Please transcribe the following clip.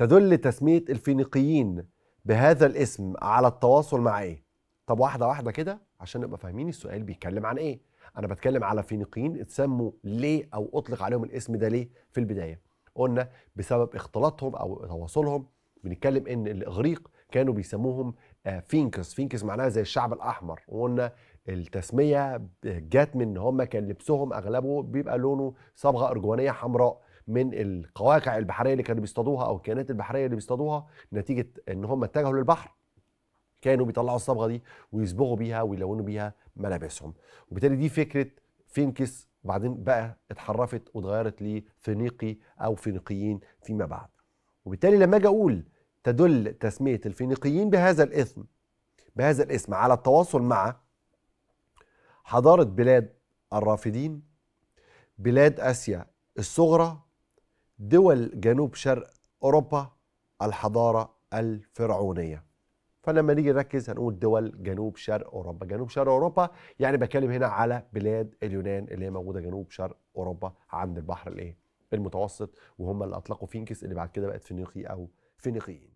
تدل تسمية الفينيقيين بهذا الاسم على التواصل مع ايه؟ طب واحدة واحدة كده عشان نبقى فاهمين السؤال بيتكلم عن ايه؟ أنا بتكلم على فينيقيين اتسموا ليه أو أطلق عليهم الاسم ده ليه في البداية؟ قلنا بسبب اختلاطهم أو تواصلهم بنتكلم إن الإغريق كانوا بيسموهم آه، فينكس فينكس معناها زي الشعب الأحمر وقلنا التسمية جت من هم كان لبسهم أغلبه بيبقى لونه صبغة أرجوانية حمراء من القواقع البحريه اللي كانوا بيصطادوها او الكائنات البحريه اللي بيصطادوها نتيجه ان هم اتجهوا للبحر كانوا بيطلعوا الصبغه دي ويصبغوا بيها ويلونوا بيها ملابسهم وبالتالي دي فكره فينكس وبعدين بقى اتحرفت واتغيرت لفينيقي او فينيقيين فيما بعد وبالتالي لما اجي اقول تدل تسميه الفينيقيين بهذا الاسم بهذا الاسم على التواصل مع حضاره بلاد الرافدين بلاد اسيا الصغرى دول جنوب شرق أوروبا الحضارة الفرعونية فلما نيجي نركز هنقول دول جنوب شرق أوروبا جنوب شرق أوروبا يعني بكلم هنا على بلاد اليونان اللي هي موجودة جنوب شرق أوروبا عند البحر الإيه المتوسط وهم اللي أطلقوا فينكس اللي بعد كده بقت فينيقي أو فينيقيين